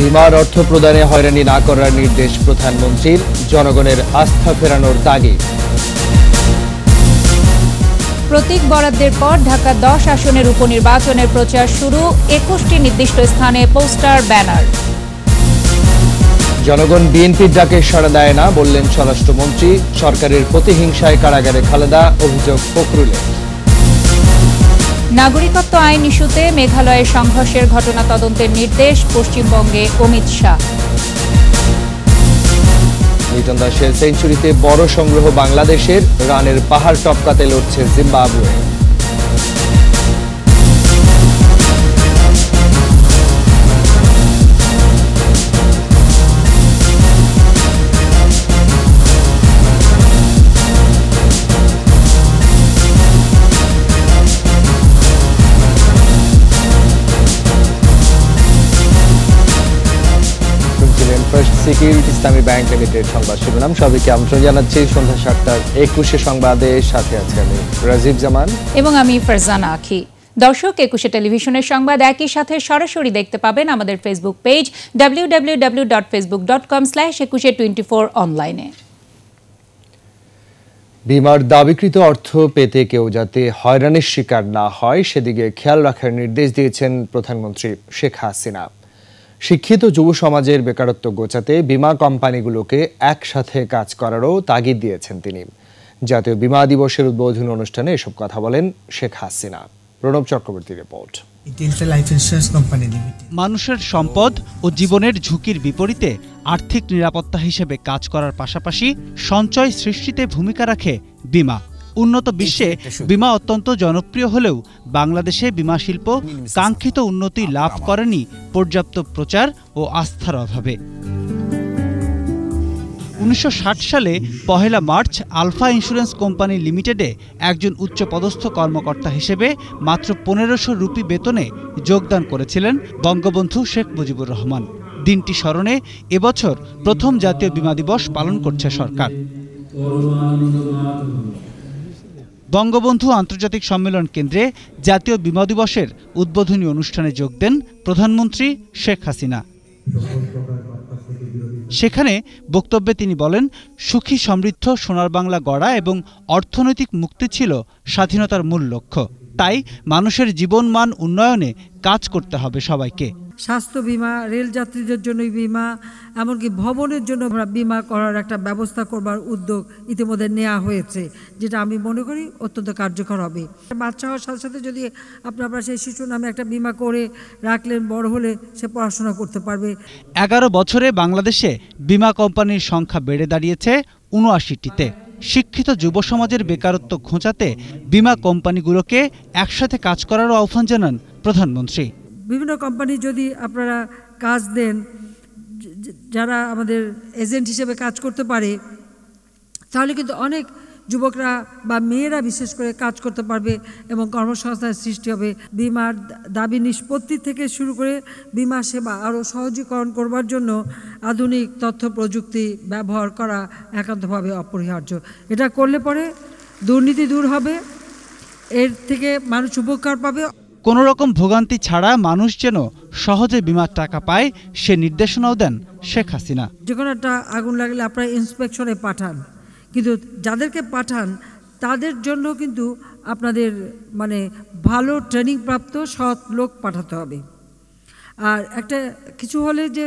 বিমার অর্থ প্রদানে হয়রানি না করার নির্দেশ প্রধানমন্ত্রীর জনগণের আস্থা ফেরানোর তাগিদ প্রতীক বরাদ্দের পর ঢাকা দশ আসনের উপনির্বাচনের প্রচার শুরু একুশটি নির্দিষ্ট স্থানে পোস্টার ব্যানার জনগণ বিএনপির ডাকে সাড়া দেয় না বললেন স্বরাষ্ট্রমন্ত্রী সরকারের প্রতিহিংসায় কারাগারে খালেদা অভিযোগ ফখরুলের নাগরিকত্ব আইন ইস্যুতে মেঘালয়ে সংঘর্ষের ঘটনা তদন্তের নির্দেশ পশ্চিমবঙ্গে অমিত শাহ লিটন দাসের সেঞ্চুরিতে বড় সংগ্রহ বাংলাদেশের রানের পাহাড় টপকাতে লড়ছে Zimbabwe Security Islami bank limited সংবাদ শিরোনাম সবাইকে আমন্ত্রণ জানাচ্ছি সন্ধ্যা সাতটার একুশে সংবাদে সাথে আমি রাজীব জামান এবং আমি ফারজানা আখি দর্শক একুশে টেলিভিশনের সংবাদ একই সাথে সরাসরি দেখতে পাবেন আমাদের Facebook page com slash Ekushey twenty four অনলাইনে বিমার দাবিকৃত অর্থ পেতে কেউ যাতে হয়রানির শিকার না হয় সেদিকে খেয়াল রাখার নির্দেশ দিয়েছেন প্রধানমন্ত্রী শেখ হাসিনা শিক্ষিত যুব সমাজের বেকারত্ব গোচাতে বিমা কোম্পানিগুলোকে একসাথে কাজ করারও তাগিদ দিয়েছেন তিনি জাতীয় বিমা দিবসের উদ্বোধনী অনুষ্ঠানে এসব কথা বলেন শেখ হাসিনা প্রণব চক্রবর্তী রিপোর্ট মানুষের সম্পদ ও জীবনের ঝুঁকির বিপরীতে আর্থিক নিরাপত্তা হিসেবে কাজ করার পাশাপাশি সঞ্চয় সৃষ্টিতে ভূমিকা রাখে বিমা উন্নত বিশ্বে বিমা অত্যন্ত জনপ্রিয় হলেও বাংলাদেশে বিমা শিল্প কাঙ্ক্ষিত উন্নতি লাভ করেনি পর্যাপ্ত প্রচার ও আস্থার অভাবে উনিশশো সালে পহেলা মার্চ আলফা ইন্স্যুরেন্স কোম্পানি লিমিটেডে একজন উচ্চপদস্থ কর্মকর্তা হিসেবে মাত্র পনেরোশো রুপি বেতনে যোগদান করেছিলেন বঙ্গবন্ধু শেখ মুজিবুর রহমান দিনটি স্মরণে এবছর প্রথম জাতীয় বিমা দিবস পালন করছে সরকার বঙ্গবন্ধু আন্তর্জাতিক সম্মেলন কেন্দ্রে জাতীয় বিমা দিবসের উদ্বোধনী অনুষ্ঠানে যোগ দেন প্রধানমন্ত্রী শেখ হাসিনা সেখানে বক্তব্যে তিনি বলেন সুখী সমৃদ্ধ সোনার বাংলা গড়া এবং অর্থনৈতিক মুক্তি ছিল স্বাধীনতার মূল লক্ষ্য তাই মানুষের জীবনমান উন্নয়নে কাজ করতে হবে সবাইকে স্বাস্থ্য বিমা রেল যাত্রীদের জন্য বিমা এমনকি ভবনের জন্য বিমা করার একটা ব্যবস্থা করবার উদ্যোগ ইতিমধ্যে নেওয়া হয়েছে যেটা আমি মনে করি অত্যন্ত কার্যকর হবে বাচ্চা হওয়ার সাথে সাথে যদি আপনারা সেই শিশু নামে একটা বিমা করে রাখলেন বড় হলে সে পড়াশোনা করতে পারবে এগারো বছরে বাংলাদেশে বিমা কোম্পানির সংখ্যা বেড়ে দাঁড়িয়েছে উনআশিটিতে শিক্ষিত যুব সমাজের বেকারত্ব ঘোঁচাতে বিমা কোম্পানিগুলোকে একসাথে কাজ করারও আহ্বান জানান প্রধানমন্ত্রী বিভিন্ন কোম্পানি যদি আপনারা কাজ দেন যারা আমাদের এজেন্ট হিসেবে কাজ করতে পারে তাহলে কিন্তু অনেক যুবকরা বা মেয়েরা বিশেষ করে কাজ করতে পারবে এবং কর্মসংস্থান সৃষ্টি হবে বিমার দাবি নিষ্পত্তি থেকে শুরু করে বিমা সেবা আরও সহজীকরণ করবার জন্য আধুনিক তথ্য প্রযুক্তি ব্যবহার করা একান্তভাবে অপরিহার্য এটা করলে পরে দুর্নীতি দূর হবে এর থেকে মানুষ উপকার পাবে কোনো রকম ভোগান্তি ছাড়া মানুষ যেন সহজে বিমার টাকা পায় সে নির্দেশনাও দেন শেখ হাসিনা যে কোনো একটা আগুন লাগলে আপনারা ইন্সপেকশনে পাঠান কিন্তু যাদেরকে পাঠান তাদের জন্য কিন্তু আপনাদের মানে ভালো ট্রেনিং প্রাপ্ত সৎ লোক পাঠাতে হবে আর একটা কিছু হলে যে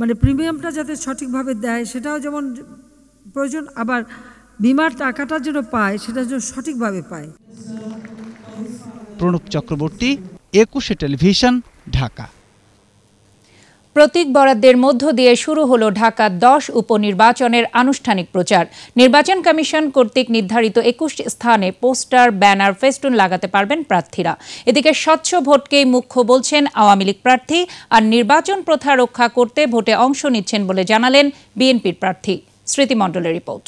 মানে প্রিমিয়ামটা যাতে সঠিকভাবে দেয় সেটাও যেমন প্রয়োজন আবার বিমার টাকাটা যেন পায় সেটা যেন সঠিকভাবে পায় প্রণব চক্রবর্তী একুশে টেলিভিশন ঢাকা প্রতীক বরাদ্দের মধ্য দিয়ে শুরু হল ঢাকা দশ উপনির্বাচনের আনুষ্ঠানিক প্রচার নির্বাচন কমিশন কর্তৃক নির্ধারিত একুশ স্থানে পোস্টার ব্যানার ফেস্টুন লাগাতে পারবেন প্রার্থীরা এদিকে স্বচ্ছ ভোটকেই মুখ্য বলছেন আওয়ামী লীগ প্রার্থী আর নির্বাচন প্রথা রক্ষা করতে ভোটে অংশ নিচ্ছেন বলে জানালেন বিএনপির প্রার্থী স্মৃতিমণ্ডলের রিপোর্ট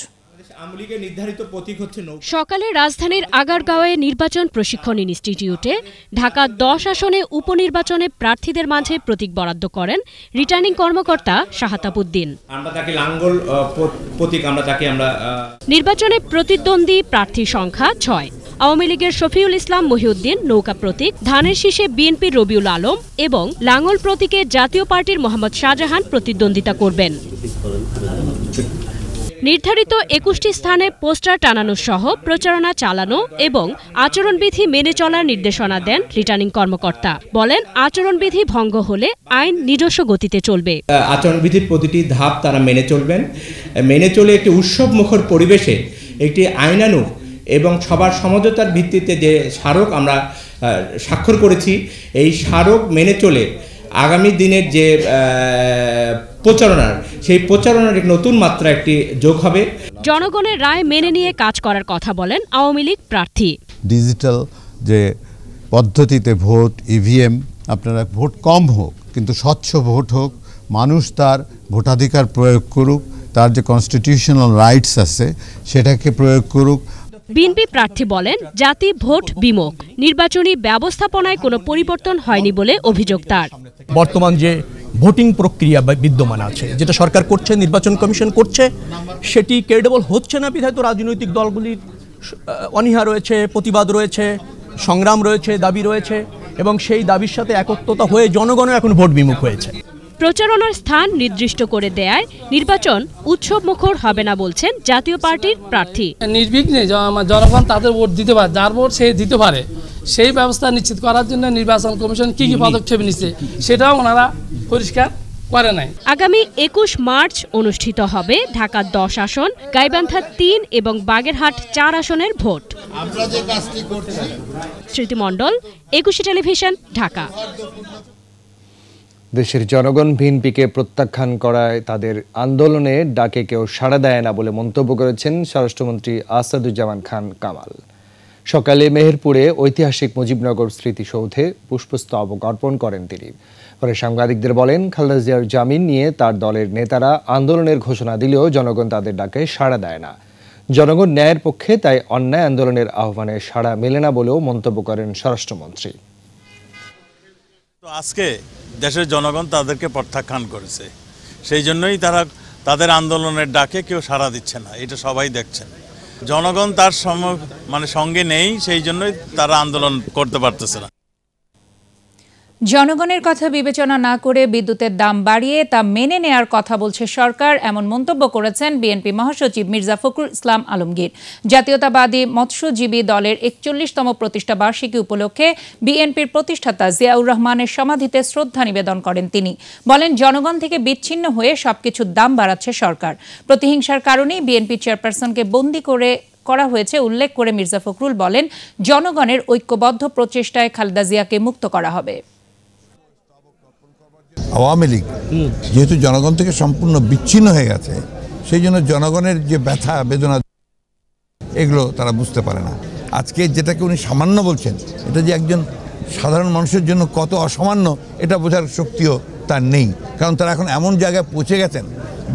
সকালে রাজধানীর আগারগাঁওয়ে নির্বাচন প্রশিক্ষণ ইনস্টিটিউটে ঢাকা দশ আসনে উপনির্বাচনে প্রার্থীদের মাঝে প্রতীক বরাদ্দ করেন রিটার্নিং কর্মকর্তা শাহাতাবুদ্দিন নির্বাচনে প্রতিদ্বন্দ্বী প্রার্থী সংখ্যা ছয় আওয়ামী লীগের শফিউল ইসলাম মহিউদ্দিন নৌকা প্রতীক ধানের শীষে বিএনপির রবিউল আলম এবং লাঙ্গল প্রতীকে জাতীয় পার্টির মোহাম্মদ শাহজাহান প্রতিদ্বন্দ্বিতা করবেন নির্ধারিত একুশটি স্থানে পোস্টার টানানো সহ প্রচারণা চালানো এবং আচরণবিধি মেনে চলার নির্দেশনা দেন রিটার্নিং কর্মকর্তা বলেন আচরণবিধি ভঙ্গ হলে আইন নিজস্ব গতিতে চলবে আচরণবিধির প্রতিটি ধাপ তারা মেনে চলবেন মেনে চলে একটি উৎসবমুখর পরিবেশে একটি আইনানুক এবং সবার সমঝোতার ভিত্তিতে যে স্মারক আমরা স্বাক্ষর করেছি এই স্মারক মেনে চলে আগামী দিনের যে প্রচারণার সেই প্রচারণার নতুন মাত্রা একটি যোগ হবে জনগণের রায় মেনে নিয়ে কাজ করার কথা বলেন আওয়ামী লীগ প্রার্থী ডিজিটাল যে পদ্ধতিতে ভোট ইভিএম e আপনারা ভোট কম হোক কিন্তু স্বচ্ছ ভোট হোক মানুষ তার ভোটাধিকার প্রয়োগ করুক তার যে কনস্টিটিউশনাল রাইটস আছে সেটাকে প্রয়োগ করুক বিএনপি প্রার্থী বলেন জাতি ভোট বিমুখ নির্বাচনী ব্যবস্থাপনায় কোনো পরিবর্তন হয়নি বলে অভিযোগ তার বর্তমান যে ভোটিং প্রক্রিয়া বিদ্যমান আছে যেটা সরকার করছে নির্বাচন কমিশন করছে সেটি ক্রেডেবল হচ্ছে না বিধায়িত রাজনৈতিক দলগুলির অনীহা রয়েছে প্রতিবাদ রয়েছে সংগ্রাম রয়েছে দাবি রয়েছে এবং সেই দাবির সাথে একত্রতা হয়ে জনগণও এখন ভোট বিমুখ হয়েছে প্রচারণার স্থান নির্দিষ্ট করে দেয় নির্বাচন উৎসব মুখর হবে না বলছেন জাতীয় পার্টির প্রার্থী নির্বিঘ্নে জনগণ তাদের ভোট দিতে পারে যার ভোট সে দিতে পারে সেই ব্যবস্থা নিশ্চিত করার জন্য নির্বাচন কমিশন কি কি পদক্ষেপ নিচ্ছে সেটাও ওনারা পরিষ্কার করে নাই আগামী একুশ মার্চ অনুষ্ঠিত হবে ঢাকার দশ আসন গাইবান্ধার তিন এবং বাগেরহাট চার আসনের ভোট স্মৃতিমণ্ডল একুশে টেলিভিশন ঢাকা দেশের জনগণ বিএনপিকে প্রত্যাখ্যান করায় তাদের আন্দোলনে ডাকে কেউ সাড়া দেয় না বলে মন্তব্য করেছেন স্বরাষ্ট্রমন্ত্রী আসাদুজ্জামান খান কামাল সকালে মেহেরপুরে ঐতিহাসিক মুজিবনগর স্মৃতিসৌধে পুষ্পস্তবক অর্পণ করেন তিনি পরে সাংবাদিকদের বলেন খালেদা জিয়ার জামিন নিয়ে তার দলের নেতারা আন্দোলনের ঘোষণা দিলেও জনগণ তাদের ডাকে সাড়া দেয় না জনগণ ন্যায়ের পক্ষে তাই অন্যায় আন্দোলনের আহ্বানে সাড়া মেলে না বলেও মন্তব্য করেন স্বরাষ্ট্রমন্ত্রী তো আজকে দেশের জনগণ তাদেরকে প্রত্যাখ্যান করেছে সেই জন্যই তারা তাদের আন্দোলনের ডাকে কেউ সাড়া দিচ্ছে না এটা সবাই দেখছেন জনগণ তার সম মানে সঙ্গে নেই সেই জন্যই তারা আন্দোলন করতে পারতেছে না জনগণের কথা বিবেচনা না করে বিদ্যুতের দাম বাড়িয়ে তা মেনে নেয়ার কথা বলছে সরকার এমন মন্তব্য করেছেন বিএনপি মহাসচিব মির্জা ফখরুল ইসলাম আলমগীর জাতীয়তাবাদী মৎস্যজীবী দলের একচল্লিশতম প্রতিষ্ঠা বার্ষিকী উপলক্ষে বিএনপির প্রতিষ্ঠাতা জিয়াউর রহমানের সমাধিতে শ্রদ্ধা নিবেদন করেন তিনি বলেন জনগণ থেকে বিচ্ছিন্ন হয়ে সবকিছুর দাম বাড়াচ্ছে সরকার প্রতিহিংসার কারণেই বিএনপি চেয়ারপারসনকে বন্দি করে করা হয়েছে উল্লেখ করে মির্জা ফখরুল বলেন জনগণের ঐক্যবদ্ধ প্রচেষ্টায় খালেদা জিয়াকে মুক্ত করা হবে আওয়ামী লীগ যেহেতু জনগণ থেকে সম্পূর্ণ বিচ্ছিন্ন হয়ে গেছে সেই জন্য জনগণের যে ব্যথা বেদনা এগুলো তারা বুঝতে পারে না আজকে যেটাকে উনি সামান্য বলছেন এটা যে একজন সাধারণ মানুষের জন্য কত অসামান্য এটা বোঝার শক্তিও তার নেই কারণ তারা এখন এমন জায়গায় পৌঁছে গেছেন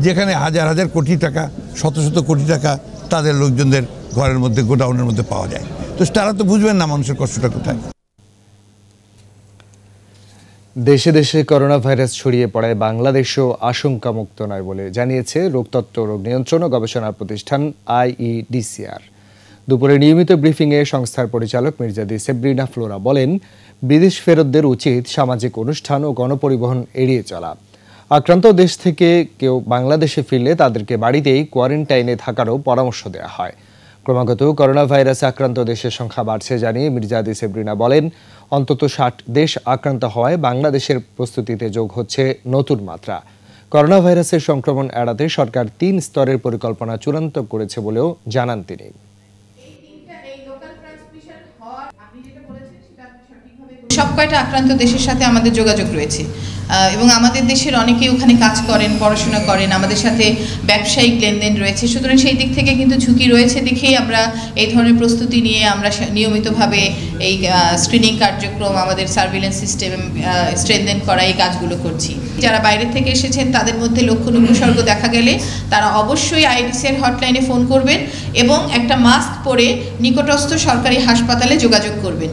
যেখানে হাজার হাজার কোটি টাকা শত শত কোটি টাকা তাদের লোকজনদের ঘরের মধ্যে গোডাউনের মধ্যে পাওয়া যায় তো তারা তো বুঝবেন না মানুষের কষ্টটা কোথায় দেশে দেশে করোনা ভাইরাস ছড়িয়ে পড়ায় বাংলাদেশও আশঙ্কামুক্ত নয় বলে জানিয়েছে রোগতত্ত্ব রোগ নিয়ন্ত্রণ ও গবেষণা প্রতিষ্ঠান আইইডিসিআর দুপুরে নিয়মিত ব্রিফিংয়ে সংস্থার পরিচালক মির্জাদি সেব্রিনা ফ্লোরা বলেন বিদেশ ফেরতদের উচিত সামাজিক অনুষ্ঠান ও গণপরিবহন এড়িয়ে চলা আক্রান্ত দেশ থেকে কেউ বাংলাদেশে ফিরলে তাদেরকে বাড়িতেই কোয়ারেন্টাইনে থাকারও পরামর্শ দেওয়া হয় ক্রমাগত করোনা ভাইরাসে আক্রান্ত দেশের সংখ্যা বাড়ছে জানিয়ে মির্জাদি সেব্রিনা বলেন অন্তত ষাট দেশ আক্রান্ত হওয়ায় বাংলাদেশের প্রস্তুতিতে যোগ হচ্ছে নতুন মাত্রা করোনা ভাইরাসের সংক্রমণ এড়াতে সরকার তিন স্তরের পরিকল্পনা চূড়ান্ত করেছে বলেও জানান তিনি সব কয়টা আক্রান্ত দেশের সাথে আমাদের যোগাযোগ রয়েছে এবং আমাদের দেশের অনেকেই ওখানে কাজ করেন পড়াশোনা করেন আমাদের সাথে ব্যবসায়িক লেনদেন রয়েছে সুতরাং সেই দিক থেকে কিন্তু ঝুঁকি রয়েছে দেখেই আমরা এই ধরনের প্রস্তুতি নিয়ে আমরা নিয়মিতভাবে এই স্ক্রিনিং কার্যক্রম আমাদের সার্ভিলেন্স সিস্টেম স্ট্রেনদেন করা এই কাজগুলো করছি যারা বাইরে থেকে এসেছেন তাদের মধ্যে লক্ষণ উপসর্গ দেখা গেলে তারা অবশ্যই আইডিসের হটলাইনে ফোন করবেন এবং একটা মাস্ক পরে নিকটস্থ সরকারি হাসপাতালে যোগাযোগ করবেন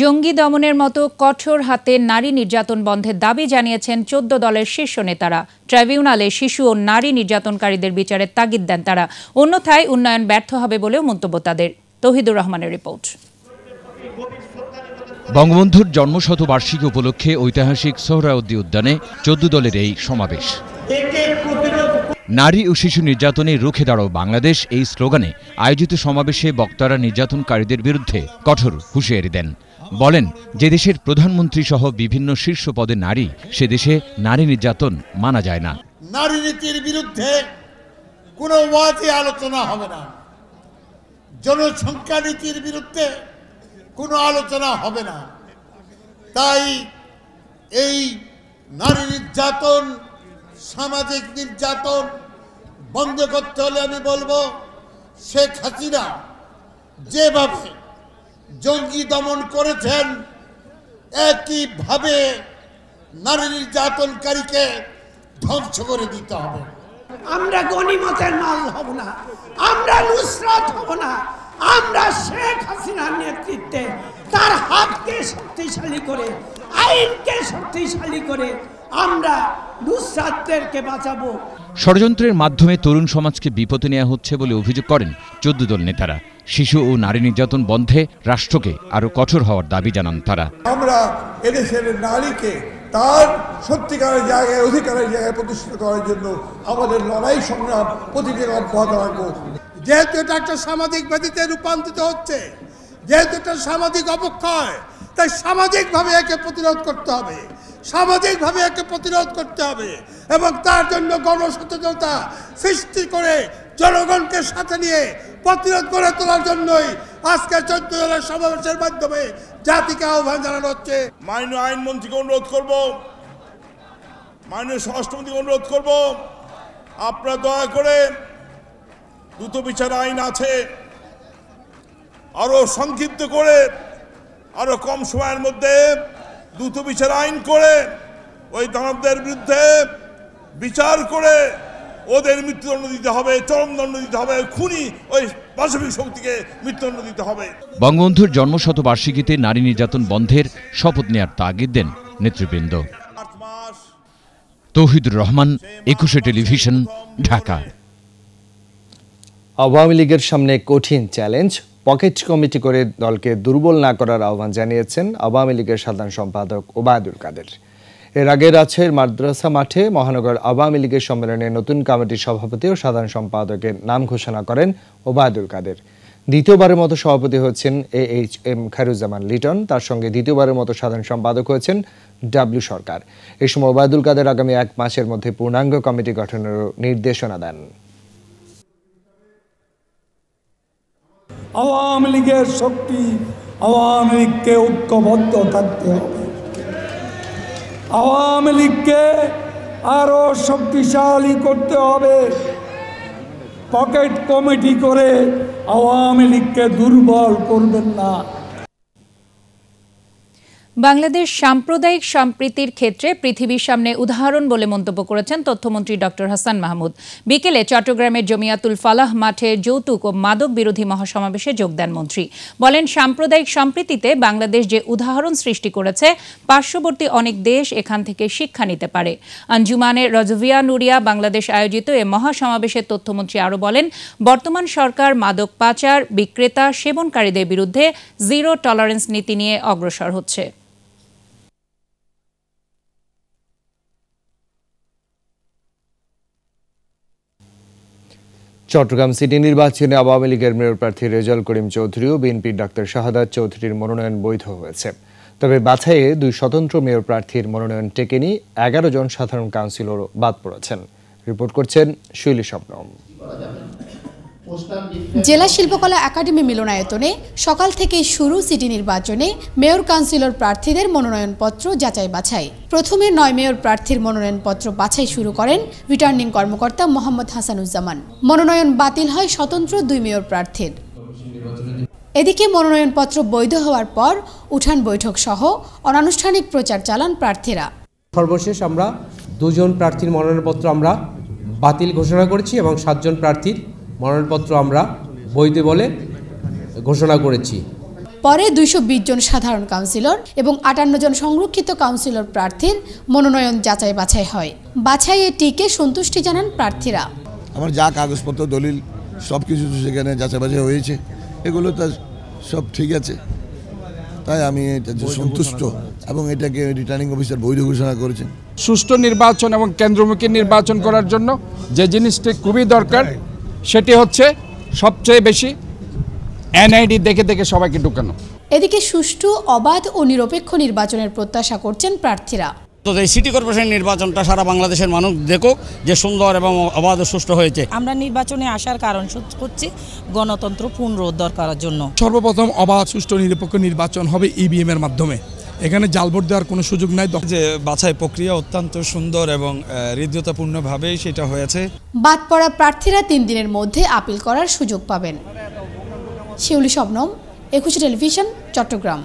জঙ্গি দমনের মতো কঠোর হাতে নারী নির্যাতন বন্ধের দাবি জানিয়েছেন চোদ্দ দলের শীর্ষ নেতারা ট্রাইব্যুনালে শিশু ও নারী নির্যাতনকারীদের বিচারে তাগিদ দেন তারা অন্যথায় উন্নয়ন ব্যর্থ হবে বলেও মন্তব্য তাদের তহিদুর রহমানের রিপোর্ট বঙ্গবন্ধুর জন্মশতবার্ষিকী উপলক্ষে ঐতিহাসিক সোহরাউদ্দি উদ্যানে চোদ্দ দলের এই সমাবেশ নারী ও শিশু নির্যাতনে রুখে দাঁড়ো বাংলাদেশ এই স্লোগানে আয়োজিত সমাবেশে বক্তারা নির্যাতনকারীদের বিরুদ্ধে কঠোর হুঁশিয়ারি দেন বলেন যে দেশের প্রধানমন্ত্রী সহ বিভিন্ন শীর্ষ পদে নারী সে দেশে নারী নির্যাতন মানা যায় না নারী নীতির বিরুদ্ধে কোনো ওয়াজে আলোচনা হবে না জনসংখ্যা নীতির বিরুদ্ধে কোনো আলোচনা হবে না তাই এই নারী নির্যাতন সামাজিক নির্যাতন বন্ধ করতে হলে আমি বলবো শেখ হাসিনা যেভাবে জঙ্গি দমন করেছেন একইভাবে নারী নির্যাতনকারীকে ধ্বংস করে দিতে হবে আমরা গণিমতের মাল হব না আমরা নুসরত হব না আমরা শেখ হাসিনার নেতৃত্বে তার হাতকে শক্তিশালী করে আইনকে শক্তিশালী করে আমরা নুসরাতদেরকে বাঁচাবো ষড়যন্ত্রের মাধ্যমে তরুণ সমাজকে বিপদে নেওয়া হচ্ছে বলে অভিযোগ করেন চোদ্দ দল নেতারা শিশু ও নারী নির্যাতন বন্ধে রাষ্ট্রকে আরো কঠোর হওয়ার দাবি জানান তারা আমরা এদেশের নারীকে তার সত্যিকারের জায়গায় অধিকারের জায়গায় প্রতিষ্ঠিত করার জন্য আমাদের লড়াই সংগ্রাম প্রতিদিন অব্যাহত রাখবো যেহেতু এটা একটা সামাজিক ব্যাধিতে রূপান্তরিত হচ্ছে যেহেতু এটা সামাজিক অবক্ষয় তাই সামাজিকভাবে একে প্রতিরোধ করতে হবে সামাজিকভাবে একে প্রতিরোধ করতে হবে এবং তার জন্য গণসচেতনতা সৃষ্টি করে জনগণকে সাথে নিয়ে প্রতিরোধ করে তোলার জন্যই আজকে চোদ্দ জনের সমাবেশের মাধ্যমে জাতিকে আহ্বান জানানো হচ্ছে মাননীয় আইনমন্ত্রীকে অনুরোধ করব মাননীয় স্বরাষ্ট্রমন্ত্রীকে অনুরোধ করব আপনার দয়া করে দ্রুত বিচার আইন আছে আরও সংক্ষিপ্ত করে আরও কম সময়ের মধ্যে দ্রুত বিচার আইন করে ওই দানবদের বিরুদ্ধে বিচার করে ওদের মৃত্যুদণ্ড দিতে হবে চরমদণ্ড দিতে হবে খুনি ওই পাশবিক শক্তিকে মৃত্যুদণ্ড দিতে হবে বঙ্গবন্ধুর জন্মশতবার্ষিকীতে নারী নির্যাতন বন্ধের শপথ নেয়ার তাগিদ দেন নেতৃবৃন্দ তৌহিদুর রহমান একুশে টেলিভিশন ঢাকা আওয়ামী লীগের সামনে কঠিন চ্যালেঞ্জ পকেট কমিটি করে দলকে দুর্বল না করার আহ্বান জানিয়েছেন আওয়ামী লীগের সাধারণ সম্পাদক ওবায়দুল কাদের এর আগে রাজশাহীর মাদ্রাসা মাঠে মহানগর আওয়ামী লীগের সম্মেলনে নতুন কমিটির সভাপতি ও সাধারণ সম্পাদকের নাম ঘোষণা করেন ওবায়দুল কাদের দ্বিতীয়বারের মতো সভাপতি হচ্ছেন A H M Kharuzzaman Liton তার সঙ্গে দ্বিতীয়বারের মতো সাধারণ সম্পাদক হয়েছেন ডাব্লিউ সরকার এ সময় ওবায়দুল কাদের আগামী এক মাসের মধ্যে পূর্ণাঙ্গ কমিটি গঠনেরও নির্দেশনা দেন আওয়ামী লীগের শক্তি আওয়ামী লীগকে ঐক্যবদ্ধ থাকতে হবে আওয়ামী লীগকে আরও শক্তিশালী করতে হবে পকেট কমিটি করে আওয়ামী লীগকে দুর্বল করবেন না বাংলাদেশ সাম্প্রদায়িক সম্প্রীতির ক্ষেত্রে পৃথিবীর সামনে উদাহরণ বলে মন্তব্য করেছেন তথ্যমন্ত্রী ডক্টর হাসান মাহমুদ বিকেলে চট্টগ্রামের জমিয়াতুল ফালাহ মাঠে যৌতুক ও মাদক বিরোধী মহাসমাবেশে যোগ দেন মন্ত্রী বলেন সাম্প্রদায়িক সম্প্রীতিতে বাংলাদেশ যে উদাহরণ সৃষ্টি করেছে পার্শ্ববর্তী অনেক দেশ এখান থেকে শিক্ষা নিতে পারে আঞ্জুমানে রজভিয়া নুরিয়া বাংলাদেশ আয়োজিত এ মহাসমাবেশে তথ্যমন্ত্রী আরও বলেন বর্তমান সরকার মাদক পাচার বিক্রেতা সেবনকারীদের বিরুদ্ধে জিরো টলারেন্স নীতি নিয়ে অগ্রসর হচ্ছে চট্টগ্রাম সিটি নির্বাচনে আওয়ামী লীগের মেয়র প্রার্থী রেজাল করিম চৌধুরী ও বিএনপির ডাক্তার শাহাদাত চৌধুরীর মনোনয়ন বৈধ হয়েছে তবে বাছাইয়ে দুই স্বতন্ত্র মেয়র প্রার্থীর মনোনয়ন টেকেনি এগারো জন সাধারণ কাউন্সিলর বাদ পড়েছেন রিপোর্ট করছেন শৈলী সম্ভ্রম জেলা শিল্পকলা একাডেমি মিলনায়তনে সকাল থেকেই শুরু সিটি নির্বাচনে মেয়র কাউন্সিলর প্রার্থীদের মনোনয়নপত্র যাচাই বাছাই প্রথমে নয় মেয়র প্রার্থীর মনোনয়নপত্র বাছাই শুরু করেন রিটার্নিং কর্মকর্তা মোহাম্মদ হাসানুজ্জামান মনোনয়ন বাতিল হয় স্বতন্ত্র দুই মেয়র প্রার্থীর এদিকে মনোনয়নপত্র বৈধ হওয়ার পর উঠান বৈঠক সহ অনানুষ্ঠানিক প্রচার চালান প্রার্থীরা সর্বশেষ আমরা দুজন প্রার্থীর মনোনয়নপত্র আমরা বাতিল ঘোষণা করেছি এবং সাতজন প্রার্থীর মনোনয়নপত্র আমরা বৈধ বলে ঘোষণা করেছি পরে দুইশো জন সাধারণ কাউন্সিলর এবং আটান্ন জন সংরক্ষিত কাউন্সিলর প্রার্থীর মনোনয়ন যাচাই বাছাই হয় এ টিকে সন্তুষ্টি জানান প্রার্থীরা আমার যা কাগজপত্র দলিল সব কিছু সেখানে যাচাই বাছাই হয়েছে এগুলো তো সব ঠিক আছে তাই আমি এটা সন্তুষ্ট এবং এটাকে রিটার্নিং অফিসার বৈধ ঘোষণা করেছেন সুষ্ঠু নির্বাচন এবং কেন্দ্রমুখী নির্বাচন করার জন্য যে জিনিসটি খুবই দরকার সেটি হচ্ছে সবচেয়ে বেশি এনআইডি দেখে দেখে সবাইকে ঢুকানো এদিকে সুষ্ঠু অবাধ ও নিরপেক্ষ নির্বাচনের প্রত্যাশা করছেন প্রার্থীরা তো এই সিটি কর্পোরেশন নির্বাচনটা সারা বাংলাদেশের মানুষ দেখুক যে সুন্দর এবং অবাধ সুষ্ঠু হয়েছে আমরা নির্বাচনে আসার কারণ হচ্ছে গণতন্ত্র পুনরুদ্ধার করার জন্য সর্বপ্রথম অবাধ সুষ্ঠু নিরপেক্ষ নির্বাচন হবে ইভিএম এর মাধ্যমে এখানে জাল ভোট দেওয়ার কোনো সুযোগ নাই যে বাছাই প্রক্রিয়া অত্যন্ত সুন্দর এবং হৃদয়তাপূর্ণভাবেই সেটা হয়েছে বাদ পড়া প্রার্থীরা তিন দিনের মধ্যে আপিল করার সুযোগ পাবেন শিউলি শবনম একুশে টেলিভিশন চট্টগ্রাম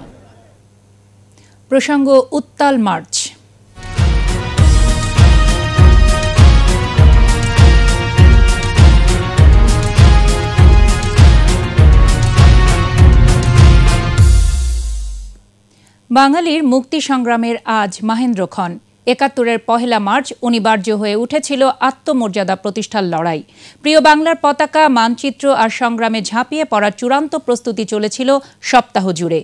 প্রসঙ্গ উত্তাল মার্চ বাঙালির মুক্তি সংগ্রামের আজ খন একাত্তরের পহেলা মার্চ অনিবার্য হয়ে উঠেছিল আত্মমর্যাদা প্রতিষ্ঠার লড়াই প্রিয় বাংলার পতাকা মানচিত্র আর সংগ্রামে ঝাঁপিয়ে পড়ার চূড়ান্ত প্রস্তুতি চলেছিল সপ্তাহ জুড়ে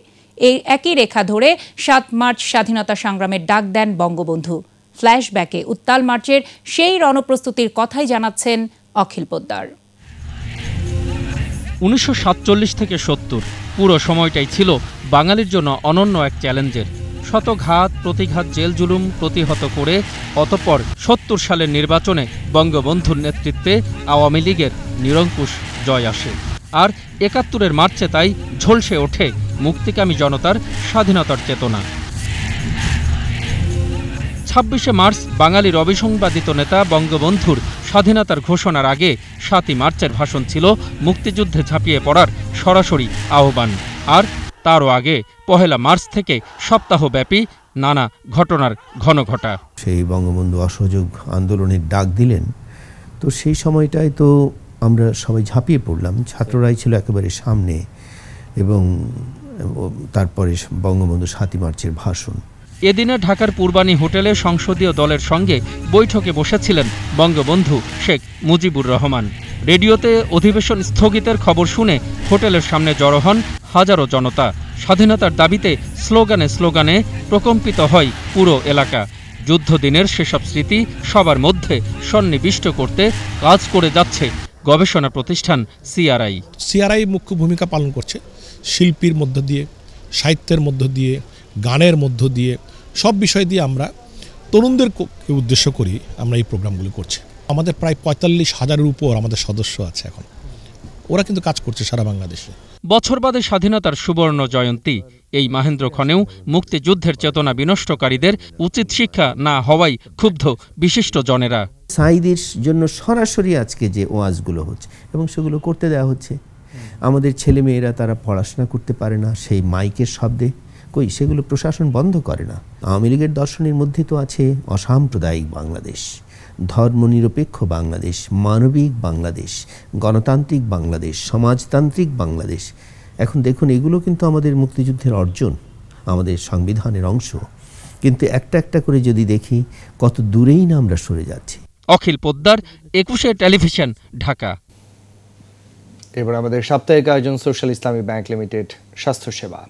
এই একই রেখা ধরে সাত মার্চ স্বাধীনতা সংগ্রামের ডাক দেন বঙ্গবন্ধু ফ্ল্যাশব্যাকে উত্তাল মার্চের সেই রণপ্রস্তুতির কথাই জানাচ্ছেন অখিল পোদ্দার উনিশশো থেকে সত্তর পুরো সময়টাই ছিল বাঙালির জন্য অনন্য এক চ্যালেঞ্জের শতঘাত প্রতিঘাত জেল জুলুম প্রতিহত করে অতপর সত্তর সালের নির্বাচনে বঙ্গবন্ধুর নেতৃত্বে আওয়ামী লীগের নিরঙ্কুশ জয় আসে আর একাত্তরের মার্চে তাই ঝলসে ওঠে মুক্তিকামী জনতার স্বাধীনতার চেতনা ছাব্বিশে মার্চ বাঙালির অবিসংবাদিত নেতা বঙ্গবন্ধুর স্বাধীনতার ঘোষণার আগে সাতই মার্চের ভাষণ ছিল মুক্তিযুদ্ধে ঝাঁপিয়ে পড়ার সরাসরি আহ্বান আর তারও আগে পহেলা মার্চ থেকে সপ্তাহব্যাপী নানা ঘটনার ঘন ঘটা সেই বঙ্গবন্ধু অসহযোগ আন্দোলনের ডাক দিলেন তো সেই সময়টায় তো আমরা সবাই ঝাঁপিয়ে পড়লাম ছাত্ররাই ছিল একেবারে সামনে এবং তারপরে বঙ্গবন্ধু সাতই মার্চের ভাষণ এদিনে ঢাকার পূর্বাণী হোটেলে সংসদীয় দলের সঙ্গে বৈঠকে বসেছিলেন বঙ্গবন্ধু শেখ মুজিবুর রহমান রেডিওতে অধিবেশন স্থগিতের খবর শুনে হোটেলের সামনে জড়ো হন হাজারো জনতা স্বাধীনতার দাবিতে স্লোগানে স্লোগানে প্রকম্পিত হয় পুরো এলাকা যুদ্ধদিনের সেসব স্মৃতি সবার মধ্যে সন্নিবিষ্ট করতে কাজ করে যাচ্ছে গবেষণা প্রতিষ্ঠান সিআরআই সিআরআই মুখ্য ভূমিকা পালন করছে শিল্পীর মধ্য দিয়ে সাহিত্যের মধ্য দিয়ে গানের মধ্য দিয়ে সব বিষয় দিয়ে আমরা তরুণদের উদ্দেশ্য করি আমরা এই প্রোগ্রামগুলো করছি আমাদের প্রায় পঁয়তাল্লিশ হাজারের উপর আমাদের সদস্য আছে এখন ওরা কিন্তু কাজ করছে সারা বাংলাদেশে বছর বাদে স্বাধীনতার সুবর্ণ জয়ন্তী এই খনেও মুক্তিযুদ্ধের চেতনা বিনষ্টকারীদের উচিত শিক্ষা না হওয়াই ক্ষুব্ধ বিশিষ্ট জনেরা সাইদের জন্য সরাসরি আজকে যে ওয়াজগুলো হচ্ছে এবং সেগুলো করতে দেওয়া হচ্ছে আমাদের ছেলেমেয়েরা তারা পড়াশোনা করতে পারে না সেই মাইকের শব্দে কই সেগুলো প্রশাসন বন্ধ করে না আওয়ামী লীগের দর্শনের মধ্যে তো আছে অসাম্প্রদায়িক বাংলাদেশ ধর্মনিরপেক্ষ বাংলাদেশ মানবিক বাংলাদেশ গণতান্ত্রিক বাংলাদেশ সমাজতান্ত্রিক বাংলাদেশ এখন দেখুন এগুলো কিন্তু আমাদের মুক্তিযুদ্ধের অর্জন আমাদের সংবিধানের অংশ কিন্তু একটা একটা করে যদি দেখি কত দূরেই না আমরা সরে যাচ্ছি অখিল পোদ্দার একুশে টেলিভিশন ঢাকা এবার আমাদের সাপ্তাহিক আয়োজন সোশ্যাল ইসলামী ব্যাংক লিমিটেড স্বাস্থ্যসেবা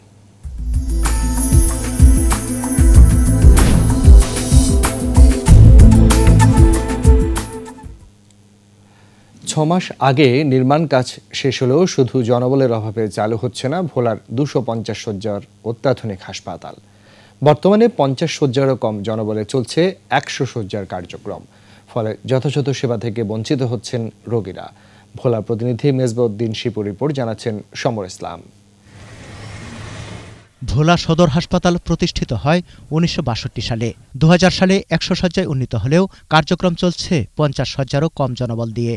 ছমাস আগে নির্মাণ কাজ শেষ হলেও শুধু জনবলের অভাবে চালু হচ্ছে না ভোলার দুশো পঞ্চাশ শয্যার অত্যাধুনিক হাসপাতাল বর্তমানে পঞ্চাশ শয্যারও কম জনবলে চলছে একশো শয্যার কার্যক্রম ফলে যথাযথ সেবা থেকে বঞ্চিত হচ্ছেন রোগীরা ভোলার প্রতিনিধি মেজবউদ্দিন শিপুর রিপোর্ট জানাচ্ছেন সমর ইসলাম ভোলা সদর হাসপাতাল প্রতিষ্ঠিত হয় উনিশশো সালে দু সালে একশো শয্যায় উন্নীত হলেও কার্যক্রম চলছে পঞ্চাশ শয্যারও কম জনবল দিয়ে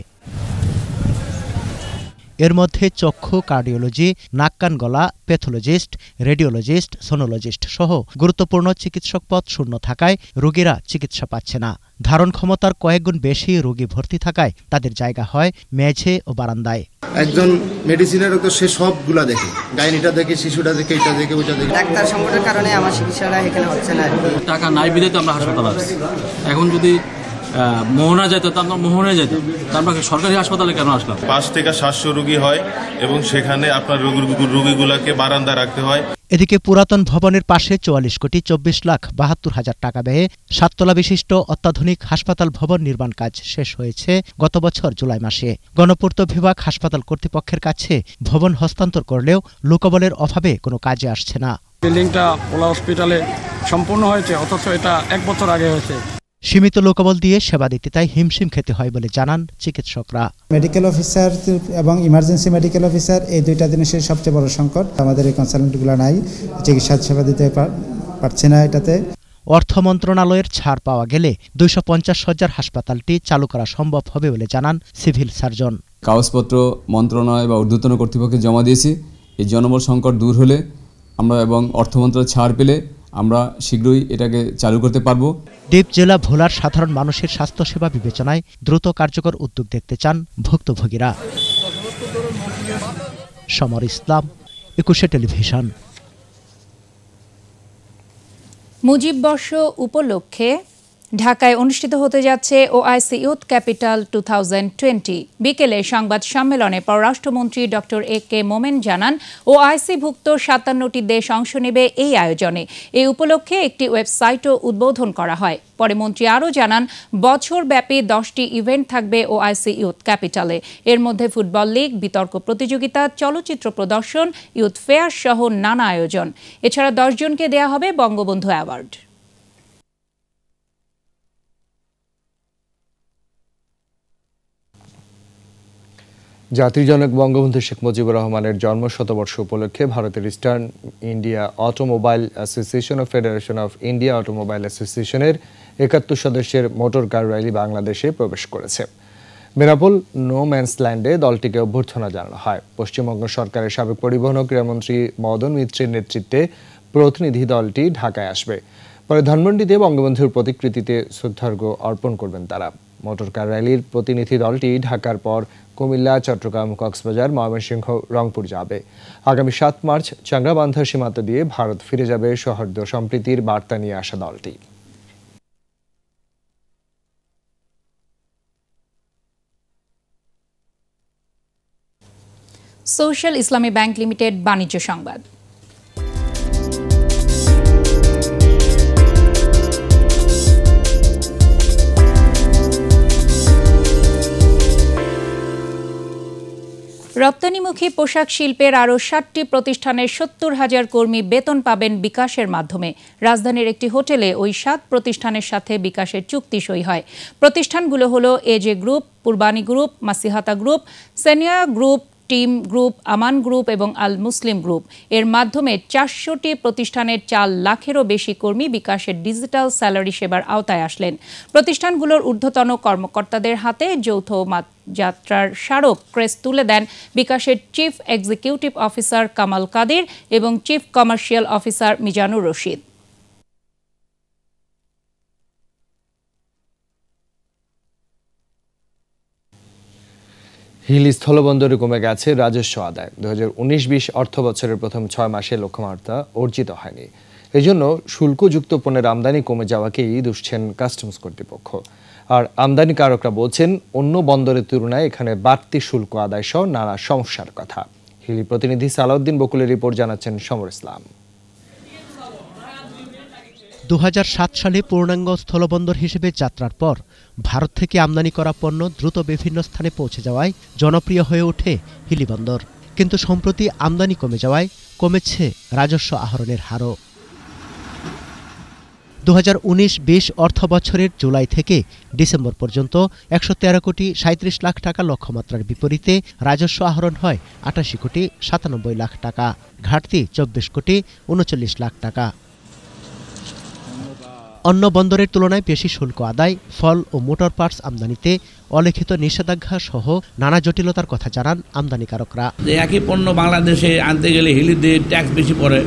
এর মধ্যে চক্ষু কার্ডিওলজি নাক কান গলা প্যাথোলজিস্ট রেডিওলজিস্ট সোনোলজিস্ট সহ গুরুত্বপূর্ণ চিকিৎসক পদ শূন্য থাকায় রোগীরা চিকিৎসা পাচ্ছে না ধারণ ক্ষমতার কয়েকগুণ বেশি রোগী ভর্তি থাকায় তাদের জায়গা হয় মেঝে ও বারান্দায় একজন মেডিসিনের তো সে সবগুলা দেখে গাইনিটা দেখে শিশুটা দেখে এটা দেখে ওটা দেখে ডাক্তার সংকটের কারণে আমার চিকিৎসাটা এখানে হচ্ছে না টাকা নাই বিদে তো আমরা হাসপাতালে এখন যদি মোহনা যেত তারপর মোহনে যেত তারপর মানে সরকারি হাসপাতালে কেন আসলাম পাঁচ থেকে সাতশো রুগী হয় এবং সেখানে আপনার রুগীগুলাকে বারান্দা রাখতে হয় এদিকে পুরাতন ভবনের পাশে চুয়াল্লিশ কোটি চব্বিশ লাখ বাহাত্তর হাজার টাকা ব্যয়ে সাততলা বিশিষ্ট অত্যাধুনিক হাসপাতাল ভবন নির্মাণ কাজ শেষ হয়েছে গত বছর জুলাই মাসে গণপূর্ত বিভাগ হাসপাতাল কর্তৃপক্ষের কাছে ভবন হস্তান্তর করলেও লোকবলের অভাবে কোনো কাজে আসছে না বিল্ডিংটা ওলা হসপিটালে সম্পূর্ণ হয়েছে অথচ এটা এক বছর আগে হয়েছে সীমিত লোকবল দিয়ে সেবা দিতে তাই হিমশিম খেতে হয় বলে জানান চিকিৎসকরা মেডিকেল অফিসার এবং ইমার্জেন্সি মেডিকেল অফিসার এই দুইটা জিনিসের সবচেয়ে বড় সংকট আমাদের এই কনসালটেন্টগুলো নাই চিকিৎসা সেবা দিতে পারছে না এটাতে অর্থ মন্ত্রণালয়ের ছাড় পাওয়া গেলে দুইশো পঞ্চাশ সজ্জার হাসপাতালটি চালু করা সম্ভব হবে বলে জানান সিভিল সার্জন কাগজপত্র মন্ত্রণালয় বা ঊর্ধ্বতন কর্তৃপক্ষে জমা দিয়েছি এই জনবল সংকট দূর হলে আমরা এবং অর্থমন্ত্রণালয় ছাড় পেলে আমরা শীঘ্রই এটাকে চালু করতে পারবো দ্বীপ জেলা ভোলার সাধারণ মানুষের স্বাস্থ্যসেবা বিবেচনায় দ্রুত কার্যকর উদ্যোগ দেখতে চান ভুক্তভোগীরা সমর ইসলাম একুশে টেলিভিশন মুজিব বর্ষ উপলক্ষে ঢাকায় অনুষ্ঠিত হতে যাচ্ছে ওআইসি ইউথ ক্যাপিটাল টু বিকেলে সংবাদ সম্মেলনে পররাষ্ট্রমন্ত্রী ড এ কে মোমেন জানান ওআইসিভুক্ত সাতান্নটি দেশ অংশ নেবে এই আয়োজনে এই উপলক্ষে একটি ওয়েবসাইটও উদ্বোধন করা হয় পরে মন্ত্রী আরও জানান বছরব্যাপী দশটি ইভেন্ট থাকবে ওআইসি ইউথ ক্যাপিটালে এর মধ্যে ফুটবল লীগ বিতর্ক প্রতিযোগিতা চলচ্চিত্র প্রদর্শন ইউথ ফেয়ার সহ নানা আয়োজন এছাড়া দশজনকে দেয়া হবে বঙ্গবন্ধু অ্যাওয়ার্ড জাতিজনক বঙ্গবন্ধু শেখ মুজিবুর রহমানের জন্ম শতবর্ষ উপলক্ষে ভারতের eastern India automobile association of federation of India automobile অ্যাসোসিয়েশনের একাত্তর সদস্যের মোটর কার র্যালি বাংলাদেশে প্রবেশ করেছে বেনাপুল নো ম্যানস ল্যান্ডে দলটিকে অভ্যর্থনা জানানো হয় পশ্চিমবঙ্গ সরকারের সাবেক পরিবহন ও ক্রীড়ামন্ত্রী মদন মিত্রের নেতৃত্বে প্রতিনিধি দলটি ঢাকায় আসবে পরে ধানমন্ডিতে বঙ্গবন্ধুর প্রতিকৃতিতে শ্রদ্ধার্ঘ্য অর্পণ করবেন তারা মোটরকার র্যালির প্রতিনিধি দলটি ঢাকার পর কুমিল্লা চট্টগ্রাম কক্সবাজার ময়মনসিংহ রংপুর যাবে আগামী সাত মার্চ চাংরাবান্ধা সীমান্ত দিয়ে ভারত ফিরে যাবে সৌহার্দ্য সম্প্রীতির বার্তা নিয়ে আসা দলটি সোশ্যাল ইসলামী ব্যাংক লিমিটেড বাণিজ্য সংবাদ রপ্তানিমুখী পোশাক শিল্পের আরও ষাটটি প্রতিষ্ঠানের সত্তর হাজার কর্মী বেতন পাবেন বিকাশের মাধ্যমে রাজধানীর একটি হোটেলে ওই সাত প্রতিষ্ঠানের সাথে বিকাশের চুক্তি সই হয় প্রতিষ্ঠানগুলো হলো এজে গ্রুপ পূর্বানী গ্রুপ মাসিহাতা গ্রুপ সেনিয়া group team group Aman group এবং আল মুসলিম গ্রুপ এর মাধ্যমে চারশোটি প্রতিষ্ঠানের চার লাখেরও বেশি কর্মী বিকাশের ডিজিটাল স্যালারি সেবার আওতায় আসলেন প্রতিষ্ঠানগুলোর ঊর্ধ্বতন কর্মকর্তাদের হাতে যৌথ যাত্রার স্মারক ক্রেস তুলে দেন বিকাশের chief executive officer Kamal Kadir এবং chief commercial officer Mizanur Rashid Hili স্থলবন্দরে কমে গেছে রাজস্ব আদায় দু হাজার উনিশ বিশ অর্থ বছরের প্রথম ছয় মাসে লক্ষ্যমাত্রা অর্জিত হয়নি এজন্য শুল্কযুক্ত পণ্যের আমদানি কমে যাওয়াকেই দুষছেন কাস্টমস কর্তৃপক্ষ আর আমদানিকারকরা বলছেন অন্য বন্দরের তুলনায় এখানে বাড়তি শুল্ক আদায় সহ নানা সমস্যার কথা হিলি প্রতিনিধি সালাউদ্দিন বকুলের রিপোর্ট জানাচ্ছেন সমর ইসলাম দু সালে পূর্ণাঙ্গ স্থলবন্দর হিসেবে যাত্রার পর ভারত থেকে আমদানি করা পণ্য দ্রুত বিভিন্ন স্থানে পৌঁছে যাওয়ায় জনপ্রিয় হয়ে ওঠে হিলি বন্দর কিন্তু সম্প্রতি আমদানি কমে যাওয়ায় কমেছে রাজস্ব আহরণের হারও দু হাজার উনিশ অর্থ বছরের জুলাই থেকে ডিসেম্বর পর্যন্ত একশো তেরো কোটি সাঁত্রিশ লাখ টাকা লক্ষ্যমাত্রার বিপরীতে রাজস্ব আহরণ হয় আটাশি কোটি সাতানব্বই লাখ টাকা ঘাটতি চব্বিশ কোটি উনচল্লিশ লাখ টাকা অন্য বন্দরের তুলনায় বেশি শুল্ক আদায় ফল ও মোটর পার্টস আমদানিতে অলিখিত নিষেধাজ্ঞা সহ নানা জটিলতার কথা জানান আমদানিকারকরা একই পণ্য বাংলাদেশে আনতে গেলে হিলি দিয়ে ট্যাক্স বেশি পড়ে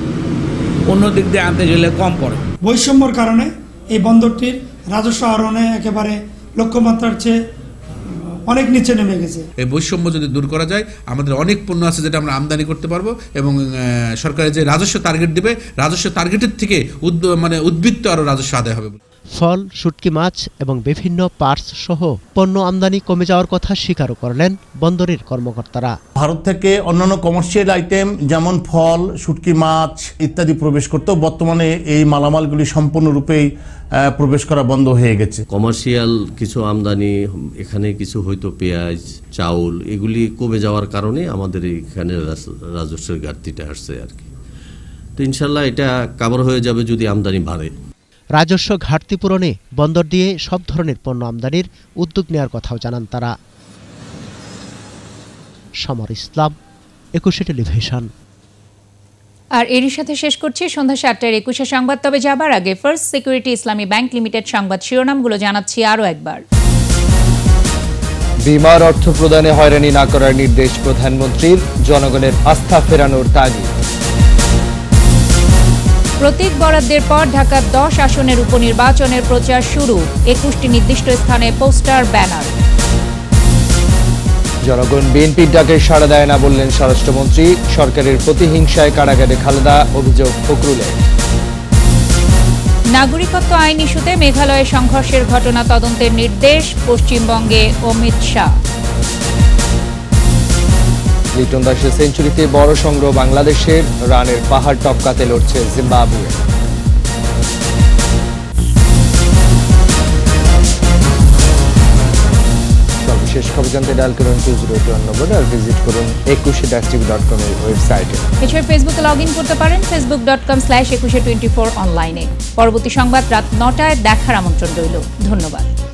অন্য দিক দিয়ে আনতে গেলে কম পড়ে বৈষম্যর কারণে এই বন্দরটির রাজস্ব আহরণে একেবারে লক্ষ্যমাত্রার চেয়ে অনেক নিচে নেমে গেছে এই বৈষম্য যদি দূর করা যায় আমাদের অনেক পণ্য আছে যেটা আমরা আমদানি করতে পারবো এবং সরকারের যে রাজস্ব টার্গেট দেবে রাজস্ব টার্গেটের থেকে মানে উদ্বৃত্ত আরো রাজস্ব আদায় হবে ফল শুটকি মাছ এবং বিভিন্ন পার্স সহ পণ্য আমদানি কমে যাওয়ার কথা স্বীকারও করলেন বন্দরের কর্মকর্তারা ভারত থেকে অন্যান্য কমার্শিয়াল আইটেম যেমন ফল শুটকি মাছ ইত্যাদি প্রবেশ করত বর্তমানে এই মালামালগুলি সম্পূর্ণরূপেই প্রবেশ করা বন্ধ হয়ে গেছে কমার্শিয়াল কিছু আমদানি এখানে কিছু হয়তো পেঁয়াজ চাউল এগুলি কমে যাওয়ার কারণে আমাদের এখানে রাজস্বের ঘাটতিটা আসছে আর কি তো ইনশাল্লাহ এটা কাবার হয়ে যাবে যদি আমদানি বাড়ে রাজস্ব ঘাটতি পূরণে বন্দর দিয়ে সব ধরনের পণ্য আমদানির উদ্যোগ নেওয়ার কথাও জানান তারা সমর ইসলাম একুশে টেলিভিশন আর এরই সাথে শেষ করছি সন্ধ্যা সাতটার একুশে সংবাদ তবে যাবার আগে first security Islami bank limited সংবাদ শিরোনামগুলো জানাচ্ছি আরও একবার বিমার অর্থ প্রদানে হয়রানি না করার নির্দেশ প্রধানমন্ত্রীর জনগণের আস্থা ফেরানোর তাগিদ প্রতীক বরাদ্দের পর ঢাকার দশ আসনের উপনির্বাচনের প্রচার শুরু একুশটি নির্দিষ্ট স্থানে পোস্টার ব্যানার জনগণ বিএনপির ডাকে সাড়া দেয় না বললেন স্বরাষ্ট্রমন্ত্রী সরকারের প্রতিহিংসায় কারাগারে খালেদা অভিযোগ ফখরুলের নাগরিকত্ব আইন ইস্যুতে মেঘালয়ে সংঘর্ষের ঘটনা তদন্তের নির্দেশ পশ্চিমবঙ্গে অমিত শাহ লিটন দাসের সেঞ্চুরিতে বড় সংগ্রহ বাংলাদেশের রানের পাহাড় টপকাতে লড়ছে জিম্বাবুয়ে শেষ খবর জানতে ডাল করুন টু জিরো টু নম্বর আর ভিজিট করুন একুশে ডাস টিভি ডট কম এর ওয়েবসাইটে এছাড়া ফেসবুকে লগ ইন করতে পারেন Facebook dot com slash Ekushey twenty four অনলাইনে পরবর্তী সংবাদ রাত নটায় দেখার আমন্ত্রণ রইল ধন্যবাদ